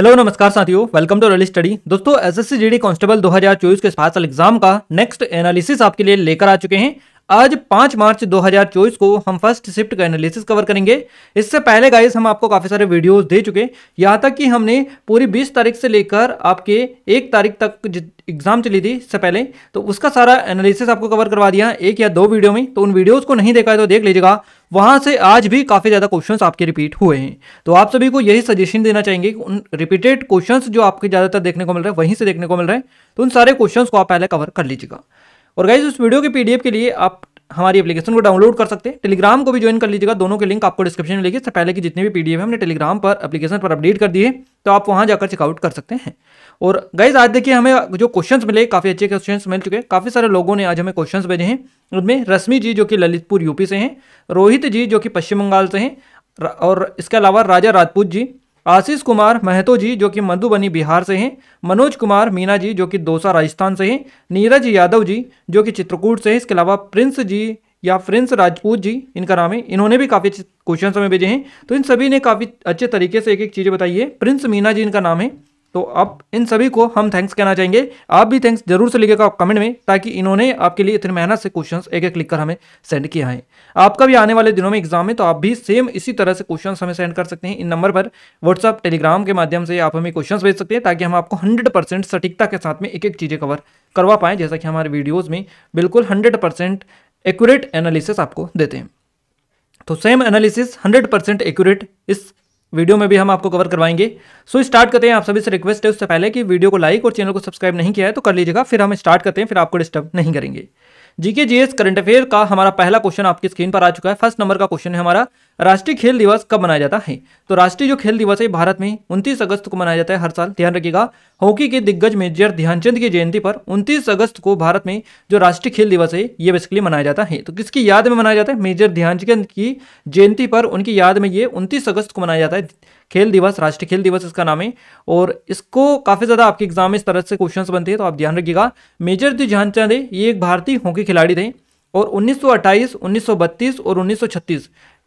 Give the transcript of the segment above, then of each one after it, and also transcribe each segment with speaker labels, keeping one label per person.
Speaker 1: hello नमस्कार साथियों welcome to Royal Study दोस्तों एसएससी जीडी कांस्टेबल 2024 के स्पेशल एग्जाम का नेक्स्ट एनालिसिस आपके लिए लेकर आ चुके हैं आज पांच मार्च 2024 को हम फर्स्ट शिफ्ट का एनालिसिस कवर करेंगे इससे पहले गाइस हम आपको काफ़ी सारे वीडियोस दे चुके यहाँ तक कि हमने पूरी 20 तारीख से लेकर आपके एक तारीख तक एग्जाम चली थी इससे पहले तो उसका सारा एनालिसिस आपको कवर करवा दिया एक या दो वीडियो में तो उन वीडियोज़ को नहीं देखा है तो देख लीजिएगा वहाँ से आज भी काफ़ी ज़्यादा क्वेश्चन आपके रिपीट हुए हैं तो आप सभी को यही सजेशन देना चाहेंगे कि उन रिपीटेड क्वेश्चन जो आपके ज़्यादातर देखने को मिल रहा है वहीं से देखने को मिल रहे हैं तो उन सारे क्वेश्चन को आप पहले कवर कर लीजिएगा और गाइज उस वीडियो के पीडीएफ के लिए आप हमारी एप्लीकेशन को डाउनलोड कर सकते हैं टेलीग्राम को भी ज्वाइन कर लीजिएगा दोनों के लिंक आपको डिस्क्रिप्शन में लेगी इससे पहले की जितनी भी पीडीएफ हमने टेलीग्राम पर एप्लीकेशन पर अपडेट कर दिए तो आप वहां जाकर चेकआउट कर सकते हैं और गाइज आज देखिए हमें जो क्वेश्चंस मिले काफ़ी अच्छे क्वेश्चंस मिल चुके हैं काफ़ी सारे लोगों ने आज हमें क्वेश्चंस भेजे हैं उनमें रश्मि जी जो कि ललितपुर यूपी से हैं रोहित जी जो कि पश्चिम बंगाल से हैं और इसके अलावा राजा राजपूत जी आशीष कुमार महतो जी जो कि मधुबनी बिहार से हैं मनोज कुमार मीना जी जो कि दौसा राजस्थान से हैं नीरज यादव जी जो कि चित्रकूट से हैं इसके अलावा प्रिंस जी या प्रिंस राजपूत जी इनका नाम है इन्होंने भी काफ़ी क्वेश्चन हमें भेजे हैं तो इन सभी ने काफ़ी अच्छे तरीके से एक एक चीज़ें बताई है प्रिंस मीना जी इनका नाम है तो अब इन सभी को हम थैंक्स कहना चाहेंगे आप भी थैंक्स जरूर से लिखेगा कमेंट में ताकि इन्होंने आपके लिए इतनी मेहनत से क्वेश्चंस एक एक लिखकर हमें सेंड किया है आपका भी आने वाले दिनों में एग्जाम है तो आप भी सेम इसी तरह से क्वेश्चन हमें सेंड कर सकते हैं इन नंबर पर व्हाट्सअप टेलीग्राम के माध्यम से आप हमें क्वेश्चन भेज सकते हैं ताकि हम आपको हंड्रेड सटीकता के साथ में एक एक चीज़ें कवर करवा पाएँ जैसा कि हमारे वीडियोज़ में बिल्कुल हंड्रेड एक्यूरेट एनालिसिस आपको देते हैं तो सेम एनालिसिस हंड्रेड एक्यूरेट इस वीडियो में भी हम आपको कवर करवाएंगे सो स्टार्ट करते हैं आप सभी से रिक्वेस्ट है उससे पहले कि वीडियो को लाइक और चैनल को सब्सक्राइब नहीं किया है तो कर लीजिएगा फिर हम स्टार्ट करते हैं फिर आपको डिस्टर्ब नहीं करेंगे जीके जीएस करंट अफेयर का हमारा पहला क्वेश्चन आपकी स्क्रीन पर आ चुका है फर्स्ट नंबर का क्वेश्चन है हमारा राष्ट्रीय खेल दिवस कब मनाया जाता है तो राष्ट्रीय जो खेल दिवस है भारत में उनतीस अगस्त को मनाया जाता है हर साल ध्यान रखिएगा हॉकी के दिग्गज मेजर ध्यानचंद की जयंती पर उनतीस अगस्त को भारत में जो राष्ट्रीय खेल दिवस है ये बेसिकली मनाया जाता है तो किसकी याद में मनाया जाता है मेजर ध्यानचंद की जयंती पर उनकी याद में ये उनतीस अगस्त को मनाया जाता है खेल दिवस राष्ट्रीय खेल दिवस इसका नाम है और इसको काफ़ी ज़्यादा आपके एग्जाम में इस तरह से क्वेश्चन बनते हैं तो आप ध्यान रखिएगा मेजर दी ध्यानचंद है ये एक भारतीय हॉकी खिलाड़ी थे और उन्नीस सौ और उन्नीस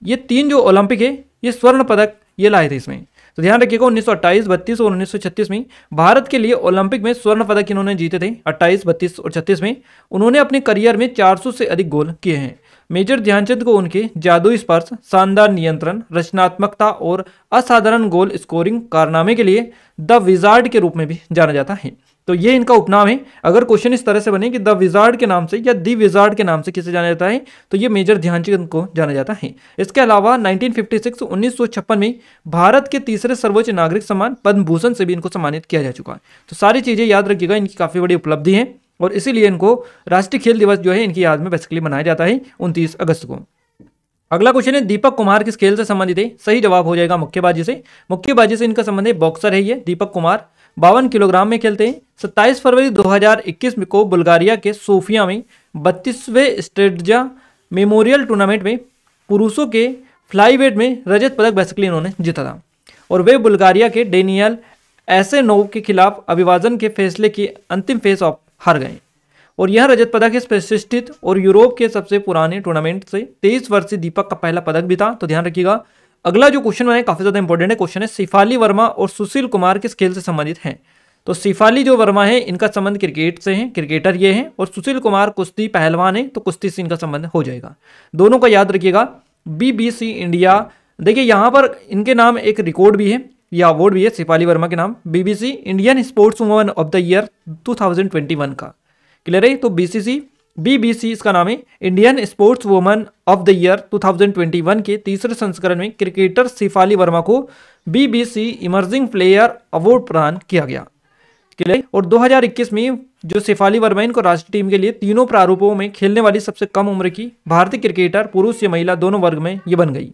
Speaker 1: ये तीन जो ओलंपिक है ये स्वर्ण पदक ये लाए थे इसमें तो ध्यान रखिएगा 1928, बत्तीस और छत्तीस में भारत के लिए ओलंपिक में स्वर्ण पदक इन्होंने जीते थे 28, 32 और 36 में उन्होंने अपने करियर में 400 से अधिक गोल किए हैं मेजर ध्यानचंद को उनके जादुई स्पर्श शानदार नियंत्रण रचनात्मकता और असाधारण गोल स्कोरिंग कारनामे के लिए द विजार्ड के रूप में भी जाना जाता है तो ये इनका उपनाम है अगर क्वेश्चन इस तरह से बने कि द विजार्ड के नाम से या दी विजार्ड के नाम से किसे जाना जाता है तो ये मेजर ध्यानचंद को जाना जाता है इसके अलावा 1956 1956 में भारत के तीसरे सर्वोच्च नागरिक सम्मान पद्म भूषण से भी इनको सम्मानित किया जा चुका है तो सारी चीज़ें याद रखिएगा इनकी काफ़ी बड़ी उपलब्धि है और इसीलिए इनको राष्ट्रीय खेल दिवस जो है इनकी याद में बेसिकली मनाया जाता है उनतीस अगस्त को अगला क्वेश्चन है दीपक कुमार किस खेल से संबंधित है सही जवाब हो जाएगा मुक्केबाजी से मुक्केबाजी से इनका संबंध है बॉक्सर है ये दीपक कुमार बावन किलोग्राम में खेलते हैं 27 फरवरी 2021 को बुल्गारिया के सोफिया में बत्तीसवें स्टेडजा मेमोरियल टूर्नामेंट में पुरुषों के फ्लाईवेट में रजत पदक बेसिकली इन्होंने जीता था और वे बुल्गारिया के डेनियल ऐसे के खिलाफ अभिवादन के फैसले की अंतिम फेस ऑफ हार गए और यह रजत पदक इस प्रतिष्ठित और यूरोप के सबसे पुराने टूर्नामेंट से तेईस वर्षीय दीपक का पहला पदक भी था तो ध्यान रखिएगा अगला जो क्वेश्चन है काफी ज्यादा इंपॉर्टेंट है क्वेश्चन है शिफाली वर्मा और सुशील कुमार किस खेल से संबंधित हैं तो शिफाली जो वर्मा है इनका संबंध क्रिकेट से है क्रिकेटर ये हैं और सुशील कुमार कुश्ती पहलवान है तो कुश्ती से इनका संबंध हो जाएगा दोनों का याद रखिएगा बीबीसी इंडिया देखिए यहाँ पर इनके नाम एक रिकॉर्ड भी है यह अवार्ड भी है शिपाली वर्मा के नाम BBC Indian sports woman of the year 2021 का क्लियर है तो बीसीसी बीबीसी इसका नाम है Indian sports woman of the year 2021 के तीसरे संस्करण में क्रिकेटर शिफाली वर्मा को बीबीसी इमर्जिंग प्लेयर अवार्ड प्रदान किया गया क्लियर और 2021 में जो शिफाली वर्मा इनको राष्ट्रीय टीम के लिए तीनों प्रारूपों में खेलने वाली सबसे कम उम्र की भारतीय क्रिकेटर पुरुष या महिला दोनों वर्ग में ये बन गई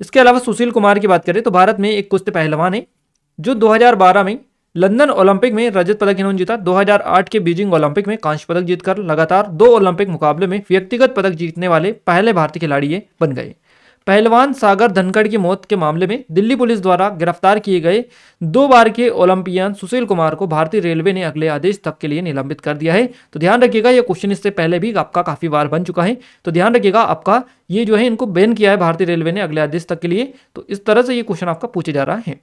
Speaker 1: इसके अलावा सुशील कुमार की बात करें तो भारत में एक कुश्ती पहलवान है जो 2012 में लंदन ओलंपिक में रजत पदक इन्होंने जीता 2008 के बीजिंग ओलंपिक में कांस्य पदक जीतकर लगातार दो ओलंपिक मुकाबले में व्यक्तिगत पदक जीतने वाले पहले भारतीय खिलाड़ी बन गए पहलवान सागर धनखड़ की मौत के मामले में दिल्ली पुलिस द्वारा गिरफ्तार किए गए दो बार के ओलंपियन सुशील कुमार को भारतीय रेलवे ने अगले आदेश तक के लिए निलंबित कर दिया है तो ध्यान रखिएगा ये क्वेश्चन इससे पहले भी आपका काफ़ी बार बन चुका है तो ध्यान रखिएगा आपका ये जो है इनको बैन किया है भारतीय रेलवे ने अगले आदेश तक के लिए तो इस तरह से ये क्वेश्चन आपका पूछा जा रहा है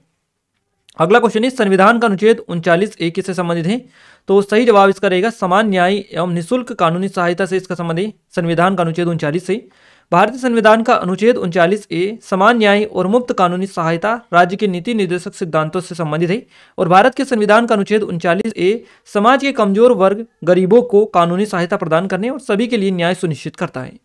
Speaker 1: अगला क्वेश्चन है संविधान का अनुच्छेद उनचालीस ए किससे संबंधित है तो सही जवाब इसका रहेगा समान न्याय एवं निःशुल्क कानूनी सहायता से इसका संबंध है संविधान का अनुच्छेद उनचालीस से भारतीय संविधान का अनुच्छेद उनचालीस ए समान न्याय और मुफ्त कानूनी सहायता राज्य के नीति निर्देशक सिद्धांतों से संबंधित है और भारत के संविधान का अनुच्छेद उनचालीस ए समाज के कमजोर वर्ग गरीबों को कानूनी सहायता प्रदान करने और सभी के लिए न्याय सुनिश्चित करता है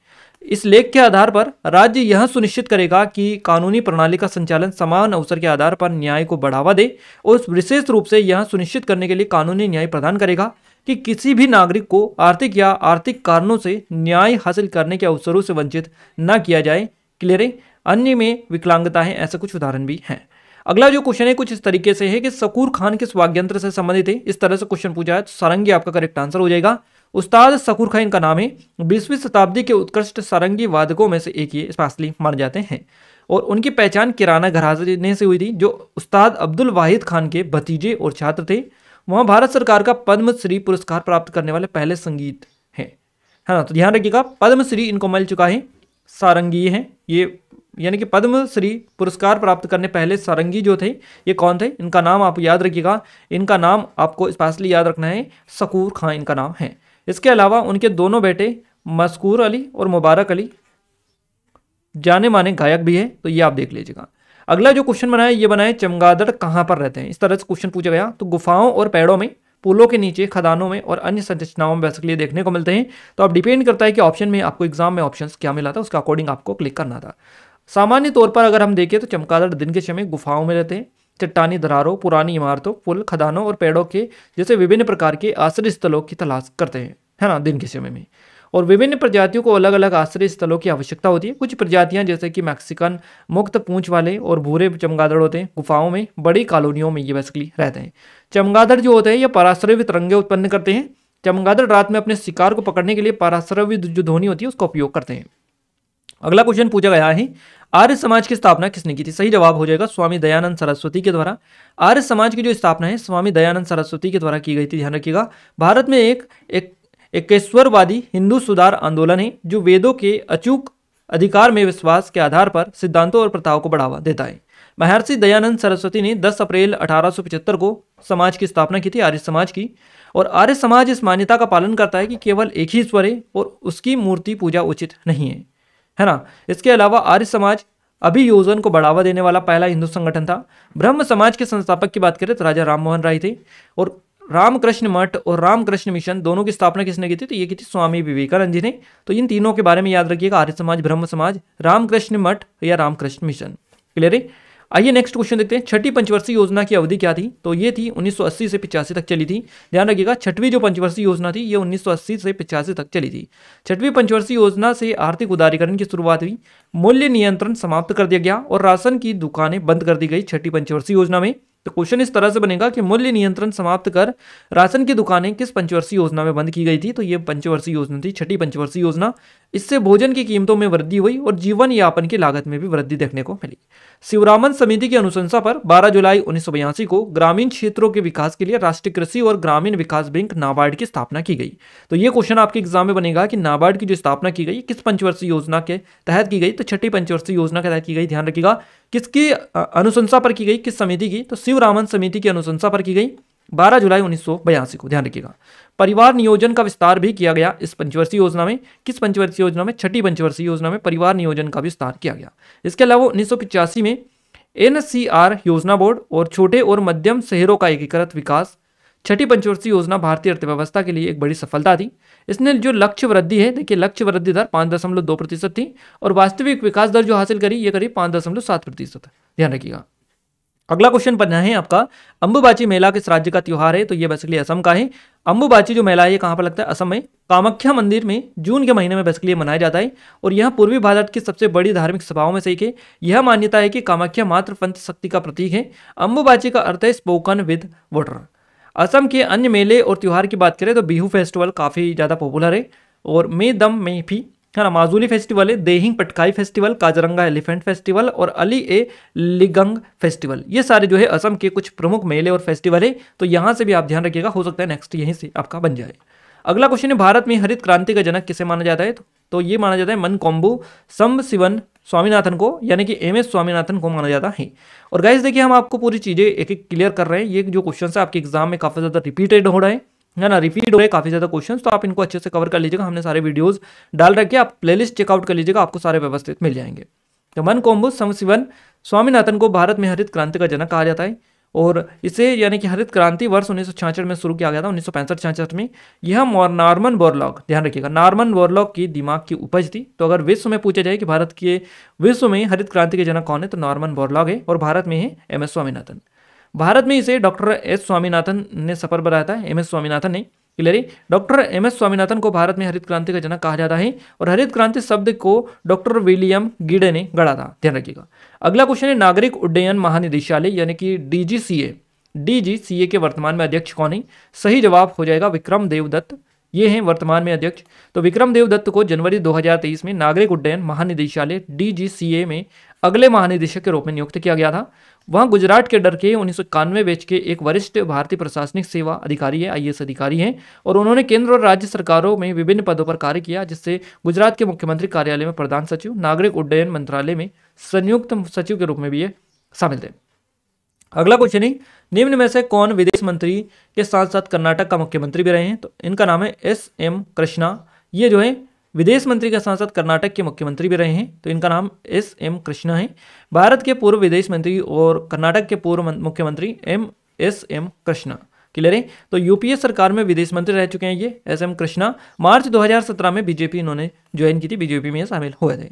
Speaker 1: इस लेख के आधार पर राज्य यह सुनिश्चित करेगा कि कानूनी प्रणाली का संचालन समान अवसर के आधार पर न्याय को बढ़ावा दे और विशेष रूप से यह सुनिश्चित करने के लिए कानूनी न्याय प्रदान करेगा कि किसी भी नागरिक को आर्थिक या आर्थिक कारणों से न्याय हासिल करने के अवसरों से वंचित न किया जाए क्लियर है अन्य में विकलांगता है ऐसे कुछ उदाहरण भी हैं अगला जो क्वेश्चन है कुछ इस तरीके से है कि सकूर खान किस वाग्यंत्र से संबंधित है इस तरह से क्वेश्चन पूछा है तो सारंगी आपका करेक्ट आंसर हो जाएगा उस्ताद सकूर खान इनका नाम है बीसवीं शताब्दी के उत्कृष्ट सारंगी वादकों में से एक ये फासली मान जाते हैं और उनकी पहचान किराना घराने से हुई थी जो उस्ताद अब्दुल वाहिद खान के भतीजे और छात्र थे वहाँ भारत सरकार का पद्मश्री पुरस्कार प्राप्त करने वाले पहले संगीत हैं है ना तो ध्यान रखिएगा पद्मश्री इनको मिल चुका है सारंगी हैं ये यानी कि पद्मश्री पुरस्कार प्राप्त करने पहले सारंगी जो थे ये कौन थे इनका नाम आप याद रखिएगा इनका नाम आपको स्पेशली याद रखना है सकूर खां इनका नाम है इसके अलावा उनके दोनों बेटे मस्कूर अली और मुबारक अली जाने माने गायक भी हैं तो ये आप देख लीजिएगा अगला जो क्वेश्चन बनाया ये बनाए चमगादड़ कहाँ पर रहते हैं इस तरह से क्वेश्चन पूछा गया तो गुफाओं और पेड़ों में पुलों के नीचे खदानों में और अन्य संरचनाओं में बेसिकली देखने को मिलते हैं तो अब डिपेंड करता है कि ऑप्शन में आपको एग्जाम में ऑप्शन क्या मिला था उसके अकॉर्डिंग आपको क्लिक करना था सामान्य तौर पर अगर हम देखें तो चमकादड़ दिन के समय गुफाओं में रहते हैं चट्टानी दरारों पुरानी इमारतों पुल खदानों और पेड़ों के जैसे विभिन्न प्रकार के आश्रय स्थलों की तलाश करते हैं है ना दिन के समय में और विभिन्न प्रजातियों को अलग अलग आश्रय स्थलों की आवश्यकता होती है कुछ प्रजातियां जैसे कि मैक्सिकन मुक्त पूंछ वाले और भूरे चमगादड़ होते हैं गुफाओं में बड़ी कॉलोनियों में ये बेसिकली रहते हैं चमगादड़ जो होते हैं ये पराश्रय तिरंगे उत्पन्न करते हैं चमगादड़ रात में अपने शिकार को पकड़ने के लिए पराश्रव्य जो ध्वनि होती है उसका उपयोग करते हैं अगला क्वेश्चन पूछा गया है आर्य समाज की स्थापना किसने की थी सही जवाब हो जाएगा स्वामी दयानंद सरस्वती के द्वारा आर्य समाज की जो स्थापना है स्वामी दयानंद सरस्वती के द्वारा की गई थी ध्यान रखिएगा भारत में एक एक एकेश्वरवादी हिंदू सुधार आंदोलन है जो वेदों के अचूक अधिकार में विश्वास के आधार पर सिद्धांतों और प्रथाओं को बढ़ावा देता है महर्षि दयानंद सरस्वती ने 10 अप्रैल अठारह को समाज की स्थापना की थी आर्य समाज की और आर्य समाज इस मान्यता का पालन करता है कि केवल एक ही ईश्वर है और उसकी मूर्ति पूजा उचित नहीं है है ना इसके अलावा आर्य समाज अभियोजन को बढ़ावा देने वाला पहला हिंदू संगठन था ब्रह्म समाज के संस्थापक की बात करें तो राजा राममोहन राय थे और रामकृष्ण मठ और रामकृष्ण मिशन दोनों की स्थापना किसने की थी तो ये की थी स्वामी विवेकानंद जी ने तो इन तीनों के बारे में याद रखिएगा आर्य समाज ब्रह्म समाज रामकृष्ण मठ या रामकृष्ण मिशन क्लियर है आइए नेक्स्ट क्वेश्चन देखते हैं छठी पंचवर्षीय योजना की अवधि क्या थी तो ये थी 1980 से पिचासी तक चली थी ध्यान रखिएगा छठवीं जो पंचवर्षीय योजना थी ये 1980 से पिचासी तक चली थी छठवीं पंचवर्षीय योजना से आर्थिक उदारीकरण की शुरुआत हुई मूल्य नियंत्रण समाप्त कर दिया गया और राशन की दुकानें बंद कर दी गई छठी पंचवर्षीय योजना में तो क्वेश्चन इस तरह से बनेगा कि मूल्य नियंत्रण समाप्त कर राशन की दुकानें किस पंचवर्षीय योजना में बंद की गई थी तो ये पंचवर्षीय योजना थी छठी पंचवर्षीय योजना इससे भोजन की कीमतों में वृद्धि हुई और जीवन यापन की लागत में भी वृद्धि देखने को मिली शिवरामन समिति की अनुशंसा पर 12 जुलाई उन्नीस को ग्रामीण क्षेत्रों के विकास के लिए राष्ट्रीय कृषि और ग्रामीण विकास बैंक नाबार्ड की स्थापना की गई तो ये क्वेश्चन आपके एग्जाम में बनेगा कि नाबार्ड की जो स्थापना की गई किस पंचवर्षीय योजना के तहत की गई तो छठी पंचवर्षीय योजना के तहत की गई ध्यान रखिएगा किसकी अनुशंसा पर की गई किस समिति की तो शिवरामन समिति की अनुशंसा पर की गई 12 जुलाई उन्नीस को ध्यान रखिएगा परिवार नियोजन का विस्तार भी किया गया इस पंचवर्षीय योजना में किस पंचवर्षीय योजना में छठी पंचवर्षीय योजना में परिवार नियोजन का विस्तार किया गया इसके अलावा उन्नीस में एन योजना बोर्ड और छोटे और मध्यम शहरों का एकीकृत विकास छठी पंचवर्षीय योजना भारतीय अर्थव्यवस्था के लिए एक बड़ी सफलता थी इसने जो लक्ष्य वृद्धि है देखिए लक्ष्य वृद्धि दर पाँच दशमलव दो प्रतिशत थी और वास्तविक विकास दर जो हासिल करी ये करीब पाँच दशमलव सात प्रतिशत ध्यान रखिएगा अगला क्वेश्चन बनना है आपका अंबुबाची मेला किस राज्य का त्यौहार है तो ये बेसिकली असम का है अंबुबाची जो मेला है ये कहाँ पर लगता है असम में कामाख्या मंदिर में जून के महीने में बेसिकली मनाया जाता है और यह पूर्वी भारत की सबसे बड़ी धार्मिक सभाओं में से एक है यह मान्यता है कि कामाख्या मात्र पंच शक्ति का प्रतीक है अंबुबाची का अर्थ है स्पोकन विद वोटर असम के अन्य मेले और त्यौहार की बात करें तो बिहू फेस्टिवल काफ़ी ज़्यादा पॉपुलर है और मे दम में भी है ना माजूली फेस्टिवल है Dehing Patkai festival Kaziranga elephant festival और अली ए लिगंग फेस्टिवल ये सारे जो है असम के कुछ प्रमुख मेले और फेस्टिवल है तो यहाँ से भी आप ध्यान रखिएगा हो सकता है नेक्स्ट यहीं से आपका बन जाए अगला क्वेश्चन है भारत में हरित क्रांति का जनक किसे माना जाता है तो, तो ये माना जाता है मन कोम्बू सम सिवन स्वामीनाथन को यानी कि एम एस स्वामीनाथन को माना जाता है और गाइज देखिए हम आपको पूरी चीज़ें एक एक क्लियर कर रहे हैं ये जो क्वेश्चन है आपके एग्जाम में काफ़ी ज़्यादा रिपीटेड हो रहा है है ना रिपीट हो रहे काफ़ी ज़्यादा क्वेश्चन तो आप इनको अच्छे से कवर कर लीजिएगा हमने सारे वीडियोज़ डाल रखे आप प्लेलिस्ट चेकआउट कर लीजिएगा आपको सारे व्यवस्थित मिल जाएंगे तो मन कोम्बु समिवन स्वामीनाथन को भारत में हरित क्रांति का जनक कहा जाता है और इसे यानी कि हरित क्रांति वर्ष उन्नीस में शुरू किया गया था उन्नीस सौ में यह नॉर्मन बोरलॉग ध्यान रखिएगा नॉर्मन बोरलॉग की दिमाग की उपज थी तो अगर विश्व में पूछा जाए कि भारत के विश्व में हरित क्रांति के जनक कौन है तो नॉर्मन बोरलॉग है और भारत में है एम एस स्वामीनाथन भारत में इसे डॉक्टर एस स्वामीनाथन ने सफर बनाया था एम एस स्वामीनाथन ने clear doctor M S Swaminathan को भारत में हरित क्रांति का जनक कहा जाता है और हरित क्रांति शब्द को डॉक्टर विलियम गिडे ने गढ़ा था ध्यान रखिएगा अगला क्वेश्चन है नागरिक उड्डयन महानिदेशालय यानी कि डीजीसीए डीजीसीए के वर्तमान में अध्यक्ष कौन है सही जवाब हो जाएगा विक्रम देवदत्त ये हैं वर्तमान में अध्यक्ष तो विक्रम देवदत्त को जनवरी 2023 में नागरिक उड्डयन महानिदेशालय डीजीसीए में अगले महानिदेशक के रूप में नियुक्त किया गया था वहां गुजरात के डर के उन्नीस सौ बैच के एक वरिष्ठ भारतीय प्रशासनिक सेवा अधिकारी है आई अधिकारी हैं और उन्होंने केंद्र और राज्य सरकारों में विभिन्न पदों पर कार्य किया जिससे गुजरात के मुख्यमंत्री कार्यालय में प्रधान सचिव नागरिक उड्डयन मंत्रालय में संयुक्त सचिव के रूप में भी ये शामिल थे अगला क्वेश्चन ही निम्न में से कौन विदेश मंत्री के साथ साथ कर्नाटक का मुख्यमंत्री भी रहे हैं तो इनका नाम है एस एम कृष्णा ये जो है विदेश मंत्री के साथ साथ कर्नाटक के मुख्यमंत्री भी रहे हैं तो इनका नाम एस एम कृष्णा है भारत के पूर्व विदेश मंत्री और कर्नाटक के पूर्व मुख्यमंत्री M S M Krishna clear है तो यूपीए सरकार में विदेश मंत्री रह चुके हैं ये एस एम कृष्णा मार्च 2017 में बीजेपी इन्होंने ज्वाइन की थी बीजेपी में शामिल हुए थे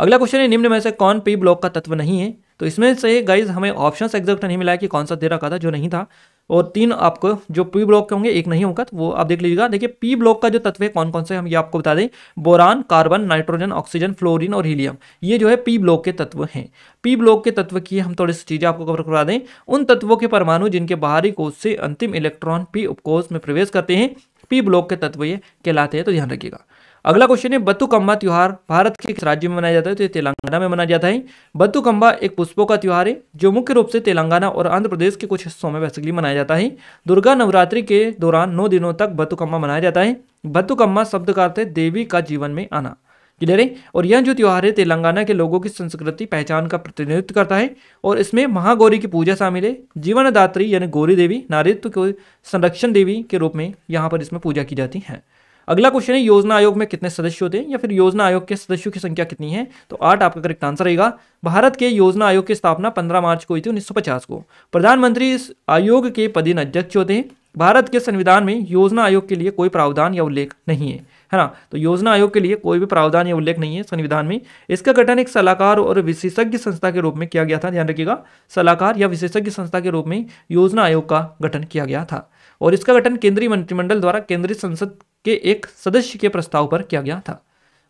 Speaker 1: अगला क्वेश्चन है निम्न में से कौन पी ब्लॉक का तत्व नहीं है तो इसमें से गाइज हमें ऑप्शन एग्जैक्ट नहीं मिला कि कौन सा दे रखा था जो नहीं था और तीन आपको जो पी ब्लॉक के होंगे एक नहीं होगा तो वो आप देख लीजिएगा देखिए पी ब्लॉक का जो तत्व है कौन कौन से हम ये आपको बता दें boron carbon nitrogen oxygen fluorine और हीलियम ये जो है पी ब्लॉक के तत्व हैं पी ब्लॉक के तत्व की हम थोड़ी सी चीज़ें आपको कवर करवा दें उन तत्वों के परमाणु जिनके बाहरी कोष से अंतिम इलेक्ट्रॉन पी उपकोष में प्रवेश करते हैं पी ब्लॉक के तत्व ये कहलाते हैं तो ध्यान रखिएगा अगला क्वेश्चन है बतुकम्बा त्यौहार भारत के राज्य में मनाया जाता है तो ये तेलंगाना में मनाया जाता है बतुकम्बा एक पुष्पों का त्यौहार है जो मुख्य रूप से तेलंगाना और आंध्र प्रदेश के कुछ हिस्सों में बेसिकली मनाया जाता है दुर्गा नवरात्रि के दौरान नौ दिनों तक बतुकम्बा मनाया जाता है बतुकम्बा शब्द का अर्थ है देवी का जीवन में आना क्लियर है और यह जो त्यौहार है तेलंगाना के लोगों की संस्कृति पहचान का प्रतिनिधित्व करता है और इसमें महागौरी की पूजा शामिल है जीवनदात्री यानी गौरी देवी नारित्व को संरक्षण देवी के रूप में यहाँ पर इसमें पूजा की जाती है अगला क्वेश्चन है योजना आयोग में कितने सदस्य होते हैं या फिर योजना आयोग के सदस्यों की संख्या कितनी है तो आठ आपका करेक्ट आंसर रहेगा भारत के योजना आयोग की स्थापना पंद्रह मार्च को हुई थी उन्नीस को प्रधानमंत्री इस आयोग के पदीन अध्यक्ष होते हैं भारत के संविधान में योजना आयोग के लिए कोई प्रावधान या उल्लेख नहीं है है ना तो योजना आयोग के लिए कोई भी प्रावधान या उल्लेख नहीं है संविधान में इसका गठन एक सलाहकार और विशेषज्ञ संस्था के रूप में किया गया था ध्यान रखिएगा सलाहकार या विशेषज्ञ संस्था के रूप में योजना आयोग का गठन किया गया था और इसका गठन केंद्रीय मंत्रिमंडल द्वारा केंद्रीय संसद के एक सदस्य के प्रस्ताव पर किया गया था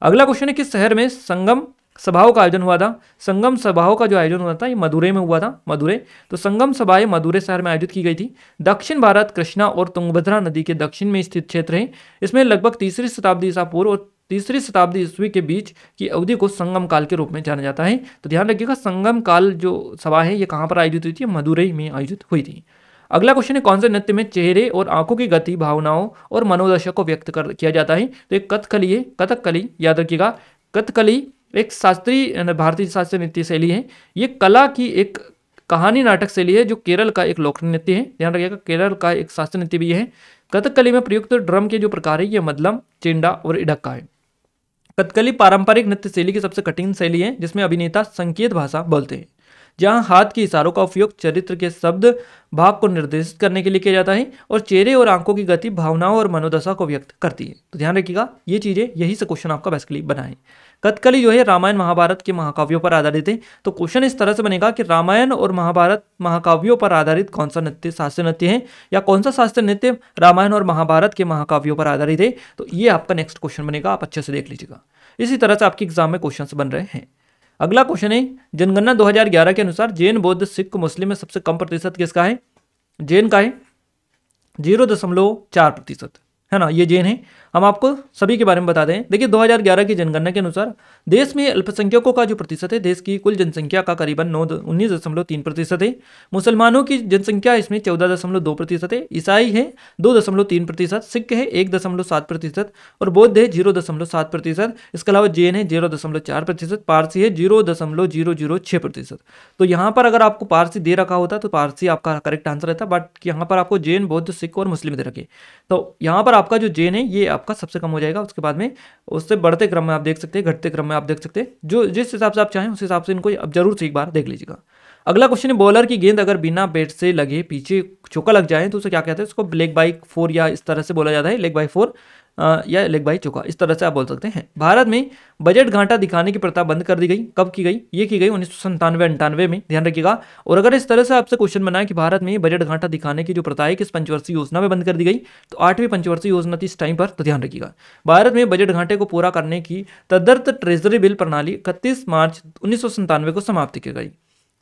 Speaker 1: अगला क्वेश्चन है किस शहर में संगम सभाओं का आयोजन हुआ था संगम सभाओं का जो आयोजन हुआ था ये मदुरे में हुआ था मदुरे तो संगम सभाएं मदुरे शहर में आयोजित की गई थी दक्षिण भारत कृष्णा और तुंगभद्रा नदी के दक्षिण में स्थित क्षेत्र है इसमें लगभग तीसरी शताब्दी ईसा पूर्व और तीसरी शताब्दी ईस्वी के बीच की अवधि को संगम काल के रूप में जाना जाता है तो ध्यान रखिएगा संगम काल जो सभा है ये कहाँ पर आयोजित हुई थी मदुरई में आयोजित हुई थी अगला क्वेश्चन है कौन से नृत्य में चेहरे और आंखों की गति भावनाओं और मनोदशा को व्यक्त कर किया जाता है तो एक कथकली है कथकली याद रखिएगा कथकली एक शास्त्रीय भारतीय शास्त्रीय नृत्य शैली है ये कला की एक कहानी नाटक शैली है जो केरल का एक लोक नृत्य है ध्यान रखिएगा केरल का एक शास्त्रीय नृत्य भी है कथकली में प्रयुक्त ड्रम के जो प्रकार है ये मदलम चिंडा और इडक्का है कथकली पारंपरिक नृत्य शैली की सबसे कठिन शैली है जिसमें अभिनेता संकेत भाषा बोलते हैं जहां हाथ के इशारों का उपयोग चरित्र के शब्द भाव को निर्देशित करने के लिए किया जाता है और चेहरे और आंखों की गति भावनाओं और मनोदशा को व्यक्त करती है तो ध्यान रखिएगा ये चीज़ें यही से क्वेश्चन आपका बेसिकली बनाए है कथकली जो है रामायण महाभारत के महाकाव्यों पर आधारित है तो क्वेश्चन इस तरह से बनेगा कि रामायण और महाभारत महाकाव्यों पर आधारित कौन सा नृत्य शास्त्रीय नृत्य है या कौन सा शास्त्रीय नृत्य रामायण और महाभारत के महाकाव्यों पर आधारित है तो ये आपका नेक्स्ट क्वेश्चन बनेगा आप अच्छे से देख लीजिएगा इसी तरह से आपके एग्जाम में क्वेश्चन बन रहे हैं अगला क्वेश्चन है जनगणना 2011 के अनुसार जैन बौद्ध सिख मुस्लिम में सबसे कम प्रतिशत किसका है जैन का है जीरो दशमलव चार प्रतिशत है ना ये जैन है हम आपको सभी के बारे में बता दें देखिए 2011 की जनगणना के अनुसार देश में अल्पसंख्यकों का जो प्रतिशत है देश की कुल जनसंख्या का करीबन नौ उन्नीस दशमलव तीन प्रतिशत है मुसलमानों की जनसंख्या इसमें चौदह दशमलव दो प्रतिशत है ईसाई है दो दशमलव तीन प्रतिशत सिख है एक दशमलव सात प्रतिशत और बौद्ध है जीरो दशमलव सात प्रतिशत इसके अलावा जैन है जीरो दशमलव चार प्रतिशत पारसी है जीरो दशमलव जीरो जीरो छः प्रतिशत तो यहाँ पर अगर आपको पारसी दे रखा होता तो पारसी आपका करेक्ट आंसर रहता बट यहाँ पर आपको जैन बौद्ध सिख और मुस्लिम दे रखे तो यहाँ पर आपका जो जैन है ये आप आपका सबसे कम हो जाएगा उसके बाद में उससे बढ़ते क्रम में आप देख सकते हैं घटते क्रम में आप देख सकते हैं जो जिस हिसाब से आप चाहें उस हिसाब से इनको अब जरूर से एक बार देख लीजिएगा अगला क्वेश्चन है बॉलर की गेंद अगर बिना बैट से लगे पीछे चौका लग जाए तो उसे क्या कहते हैं उसको लेग बाई फोर या इस तरह से बोला जाता है लेग बाई फोर या लेग बाई चौका इस तरह से आप बोल सकते हैं भारत में बजट घाटा दिखाने की प्रथा बंद कर दी गई कब की गई ये की गई उन्नीस सौ संतानवे में ध्यान रखिएगा और अगर इस तरह से आपसे क्वेश्चन बनाया कि भारत में बजट घाटा दिखाने की जो प्रथा है किस पंचवर्षीय योजना में बंद कर दी गई तो आठवीं पंचवर्षीय योजना थी इस टाइम पर तो ध्यान रखिएगा भारत में बजट घाटे को पूरा करने की तदर्थ ट्रेजरी बिल प्रणाली इकतीस मार्च उन्नीस को समाप्त की गई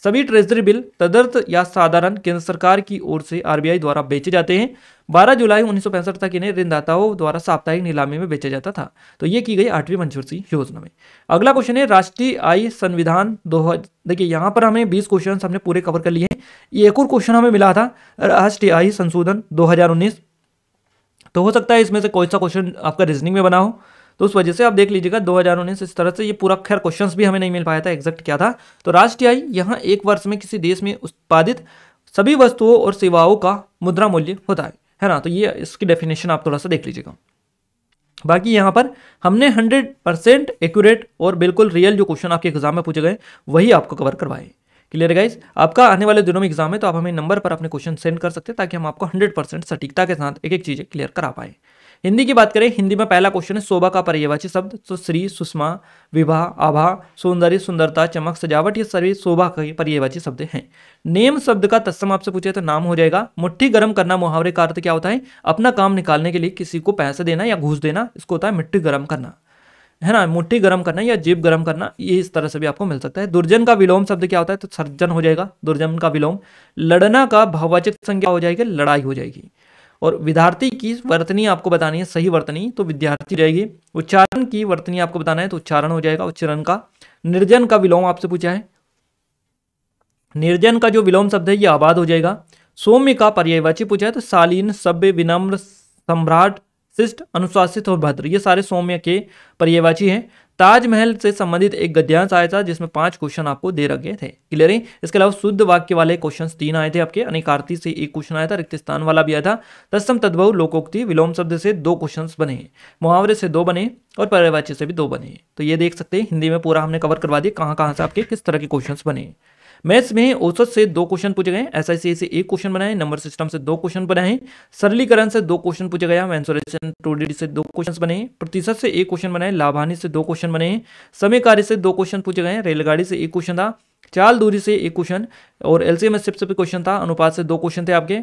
Speaker 1: सभी ट्रेजरी बिल तदर्थ या साधारण केंद्र सरकार की ओर से आरबीआई द्वारा बेचे जाते हैं 12 जुलाई उन्नीस तक इन्हें ऋणदाताओं द्वारा साप्ताहिक नीलामी में बेचा जाता था तो ये की गई आठवीं मंजूरसी योजना में अगला क्वेश्चन है राष्ट्रीय आय संविधान दो देखिए यहाँ पर हमें 20 क्वेश्चन हमने पूरे कवर कर लिए हैं ये एक और क्वेश्चन हमें मिला था राष्ट्रीय आय संशोधन दो तो हो सकता है इसमें से कोई सा क्वेश्चन आपका रीजनिंग में बना हो तो उस वजह से आप देख लीजिएगा दो हज़ार उन्नीस इस तरह से ये पूरा खैर क्वेश्चन भी हमें नहीं मिल पाया था एग्जैक्ट क्या था तो राष्ट्रीय आय यहाँ एक वर्ष में किसी देश में उत्पादित सभी वस्तुओं और सेवाओं का मुद्रा मूल्य होता है है ना तो ये इसकी डेफिनेशन आप थोड़ा सा देख लीजिएगा बाकी यहाँ पर हमने हंड्रेड परसेंट एक्यूरेट और बिल्कुल रियल जो क्वेश्चन आपके एग्जाम में पूछे गए वही आपको कवर करवाए क्लियर गाइज आपका आने वाले दिनों में एग्जाम है तो आप हमें नंबर पर अपने क्वेश्चन सेंड कर सकते हैं ताकि हम आपको हंड्रेड परसेंट सटीकता के साथ एक एक चीज़ें क्लियर करा पाए हिंदी की बात करें हिंदी में पहला क्वेश्चन है शोभा का पर्यवाची शब्द तो श्री सुषमा विवाह आभा सौंदर्य सुंदरता चमक सजावट ये सभी शोभा के पर्यवाची शब्द हैं नेम शब्द का तत्सम आपसे पूछे तो नाम हो जाएगा मुट्ठी गर्म करना मुहावरे का अर्थ क्या होता है अपना काम निकालने के लिए किसी को पैसे देना या घूस देना इसको होता है मिट्टी गर्म करना है ना मुट्ठी गर्म करना या जीप गर्म करना ये इस तरह से भी आपको मिल सकता है दुर्जन का विलोम शब्द क्या होता है तो सर्जन हो जाएगा दुर्जन का विलोम लड़ना का भाववाचक संज्ञा हो जाएगी लड़ाई हो जाएगी और विद्यार्थी की वर्तनी आपको बतानी है सही वर्तनी तो विद्यार्थी जाएगी उच्चारण की वर्तनी आपको बताना है तो उच्चारण हो जाएगा उच्चारण का निर्जन का विलोम आपसे पूछा है निर्जन का जो विलोम शब्द है ये आबाद हो जाएगा सौम्य का पर्यायवाची पूछा है तो शालीन सभ्य विनम्र सम्राट शिष्ट अनुशासित और भद्र ये सारे सौम्य के पर्यवाची हैं ताजमहल से संबंधित एक गद्यांश आया था जिसमें पांच क्वेश्चन आपको दे रखे थे क्लियर है इसके अलावा शुद्ध वाक्य वाले क्वेश्चन तीन आए थे आपके अनेकार्थी से एक क्वेश्चन आया था रिक्त स्थान वाला भी आया था तत्सम तद्भव लोकोक्ति विलोम शब्द से दो क्वेश्चन बने मुहावरे से दो बने और पर्यवाच्य से भी दो बने तो ये देख सकते हैं हिंदी में पूरा हमने कवर करवा दिया कहाँ कहाँ से आपके किस तरह के क्वेश्चन बने मैथ्स में औसत से दो क्वेश्चन पूछे गए एस से एक क्वेश्चन बनाए नंबर सिस्टम से दो क्वेश्चन बनाए सरलीकरण से दो क्वेश्चन पूछे गया वेंसोरेशन टू से दो क्वेश्चन बने प्रतिशत से एक क्वेश्चन बनाए लाभानी से दो क्वेश्चन बने समय कार्य से दो क्वेश्चन पूछे गए रेलगाड़ी से एक क्वेश्चन था चाल दूरी से एक क्वेश्चन और एलसीएम एस से क्वेश्चन था अनुपात से दो क्वेश्चन थे आपके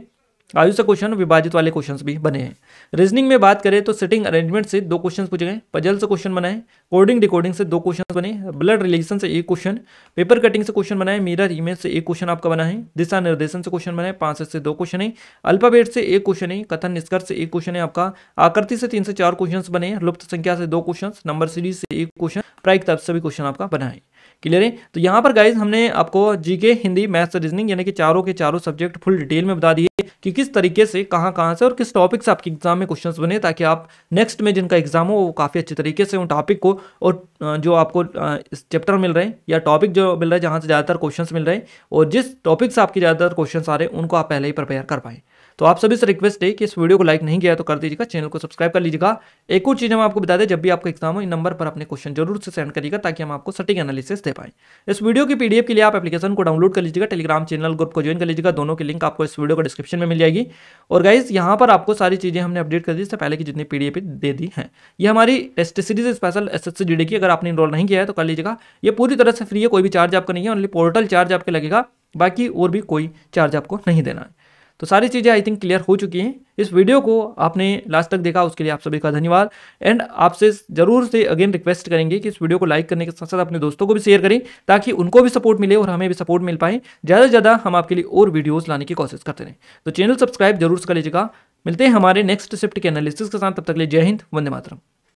Speaker 1: आयु से क्वेश्चन विभाजित वाले क्वेश्चंस भी बने हैं रीजनिंग में बात करें तो सिटिंग अरेंजमेंट से दो क्वेश्चंस पूछे गए पजल से क्वेश्चन बनाए कोडिंग डिकोडिंग से दो क्वेश्चंस बने ब्लड रिलेशन से एक क्वेश्चन पेपर कटिंग से क्वेश्चन बनाए मिरर इमेज से एक क्वेश्चन आपका बना है दिशा निर्देशन से क्वेश्चन बनाए पांच से दो क्वेश्चन है अल्फाबेट से एक क्वेश्चन है कथन निष्कर्ष से एक क्वेश्चन है आपका आकृति से तीन से चार क्वेश्चन बने लुप्त संख्या से दो क्वेश्चन नंबर सीरीज से एक क्वेश्चन तब से भी क्वेश्चन आपका बना है क्लियर है तो यहाँ पर गाइज हमने आपको जीके हिंदी मैथ्स रीजनिंग यानी कि चारों के चारों सब्जेक्ट फुल डिटेल में बता दिए कि किस तरीके से कहाँ कहाँ से और किस टॉपिक से आपके एग्जाम में क्वेश्चन बने ताकि आप नेक्स्ट में जिनका एग्जाम हो वो काफ़ी अच्छे तरीके से उन टॉपिक को और जो आपको चैप्टर मिल रहे हैं या टॉपिक जो मिल रहा है जहाँ से ज़्यादातर क्वेश्चन मिल रहे हैं और जिस टॉपिक से आपके ज़्यादातर क्वेश्चन आ रहे हैं उनको आप पहले ही प्रिपेयर कर पाएँ तो आप सभी से रिक्वेस्ट है कि इस वीडियो को लाइक नहीं किया तो कर दीजिएगा चैनल को सब्सक्राइब कर लीजिएगा एक और चीज़ हम आपको बता दें जब भी आपका एग्जाम हो इन नंबर पर अपने क्वेश्चन जरूर से सेंड करिएगा ताकि हम आपको सटीक एनालिसिस दे पाएँ इस वीडियो की पीडीएफ के लिए आप एप्लीकेशन को डाउनलोड कर लीजिएगा टेलीग्राम चैनल ग्रुप को ज्वाइन कर लीजिएगा दोनों की लिंक आपको इस वीडियो को डिस्क्रिप्शन में मिल जाएगी और गाइज यहाँ पर आपको सारी चीज़ें हमने अपडेट कर दी इससे पहले की जितनी पीडीएफ दे दी हैं ये हमारी test series special S S की अगर आपने इनरोल नहीं किया है तो कर लीजिएगा ये पूरी तरह से फ्री है कोई भी चार्ज आपका नहीं है ओनली पोर्टल चार्ज आपके लगेगा बाकी और भी कोई चार्ज आपको नहीं देना है तो सारी चीज़ें आई थिंक क्लियर हो चुकी हैं इस वीडियो को आपने लास्ट तक देखा उसके लिए आप सभी का धन्यवाद एंड आपसे ज़रूर से अगेन रिक्वेस्ट करेंगे कि इस वीडियो को लाइक करने के साथ साथ अपने दोस्तों को भी शेयर करें ताकि उनको भी सपोर्ट मिले और हमें भी सपोर्ट मिल पाए ज़्यादा से ज़्यादा हम आपके लिए और वीडियोज़ लाने की कोशिश करते रहें तो चैनल सब्सक्राइब जरूर कर लीजिएगा मिलते हैं हमारे नेक्स्ट शिफ्ट के एनालिसिस के साथ तब तक लिए जय हिंद वंदे मातरम